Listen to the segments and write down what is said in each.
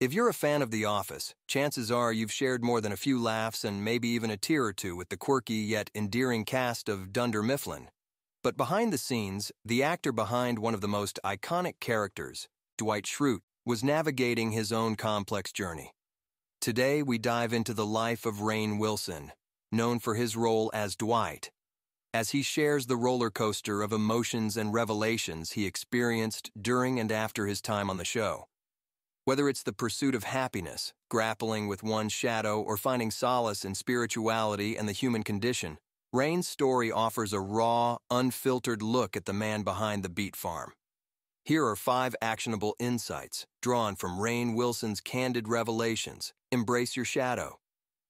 If you're a fan of The Office, chances are you've shared more than a few laughs and maybe even a tear or two with the quirky yet endearing cast of Dunder Mifflin. But behind the scenes, the actor behind one of the most iconic characters, Dwight Schrute, was navigating his own complex journey. Today, we dive into the life of Rain Wilson, known for his role as Dwight, as he shares the roller coaster of emotions and revelations he experienced during and after his time on the show. Whether it's the pursuit of happiness, grappling with one's shadow, or finding solace in spirituality and the human condition, Rain's story offers a raw, unfiltered look at the man behind the beet farm. Here are five actionable insights drawn from Rain Wilson's candid revelations Embrace Your Shadow.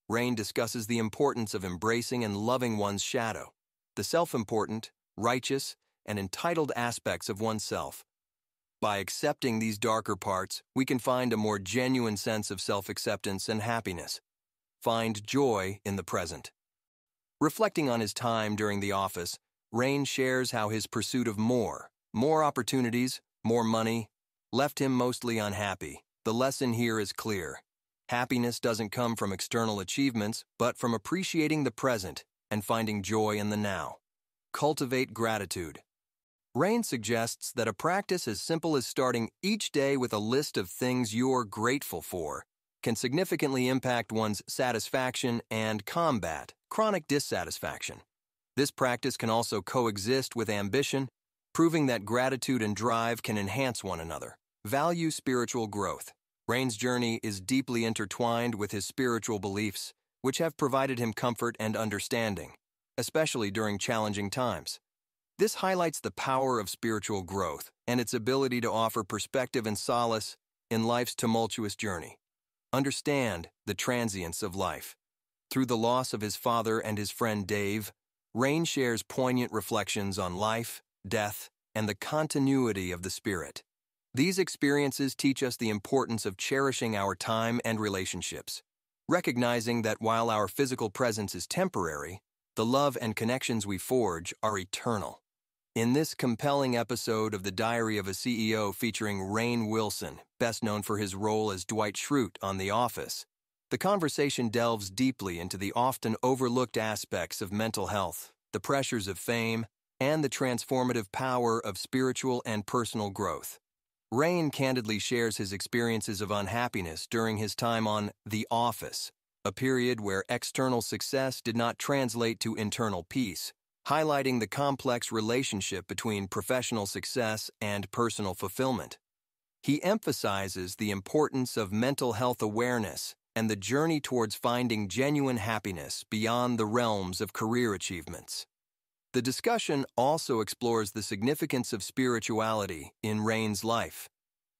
Rain discusses the importance of embracing and loving one's shadow, the self important, righteous, and entitled aspects of oneself, by accepting these darker parts, we can find a more genuine sense of self acceptance and happiness. Find joy in the present. Reflecting on his time during the office, Rain shares how his pursuit of more, more opportunities, more money, left him mostly unhappy. The lesson here is clear. Happiness doesn't come from external achievements, but from appreciating the present and finding joy in the now. Cultivate gratitude. Rain suggests that a practice as simple as starting each day with a list of things you're grateful for can significantly impact one's satisfaction and combat chronic dissatisfaction. This practice can also coexist with ambition, proving that gratitude and drive can enhance one another. Value spiritual growth. Rain's journey is deeply intertwined with his spiritual beliefs, which have provided him comfort and understanding, especially during challenging times. This highlights the power of spiritual growth and its ability to offer perspective and solace in life's tumultuous journey. Understand the transience of life. Through the loss of his father and his friend Dave, Rain shares poignant reflections on life, death, and the continuity of the spirit. These experiences teach us the importance of cherishing our time and relationships, recognizing that while our physical presence is temporary, the love and connections we forge are eternal. In this compelling episode of The Diary of a CEO featuring Rain Wilson, best known for his role as Dwight Schrute on The Office, the conversation delves deeply into the often overlooked aspects of mental health, the pressures of fame, and the transformative power of spiritual and personal growth. Rain candidly shares his experiences of unhappiness during his time on The Office, a period where external success did not translate to internal peace highlighting the complex relationship between professional success and personal fulfillment. He emphasizes the importance of mental health awareness and the journey towards finding genuine happiness beyond the realms of career achievements. The discussion also explores the significance of spirituality in Rain's life,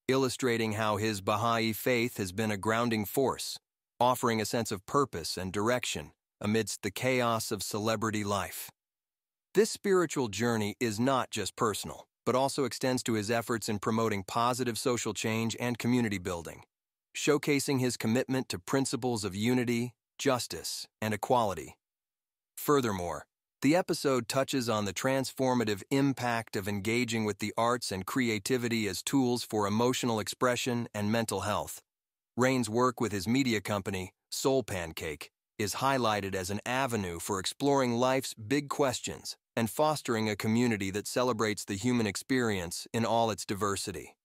illustrating how his Baha'i faith has been a grounding force, offering a sense of purpose and direction amidst the chaos of celebrity life. This spiritual journey is not just personal, but also extends to his efforts in promoting positive social change and community building, showcasing his commitment to principles of unity, justice, and equality. Furthermore, the episode touches on the transformative impact of engaging with the arts and creativity as tools for emotional expression and mental health. Rain's work with his media company, Soul Pancake, is highlighted as an avenue for exploring life's big questions and fostering a community that celebrates the human experience in all its diversity.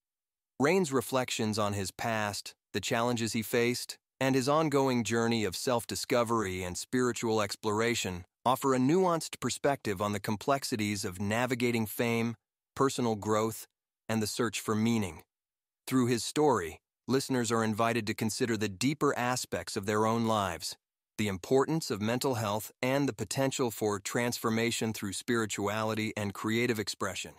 Rain's reflections on his past, the challenges he faced, and his ongoing journey of self discovery and spiritual exploration offer a nuanced perspective on the complexities of navigating fame, personal growth, and the search for meaning. Through his story, listeners are invited to consider the deeper aspects of their own lives, the importance of mental health, and the potential for transformation through spirituality and creative expression.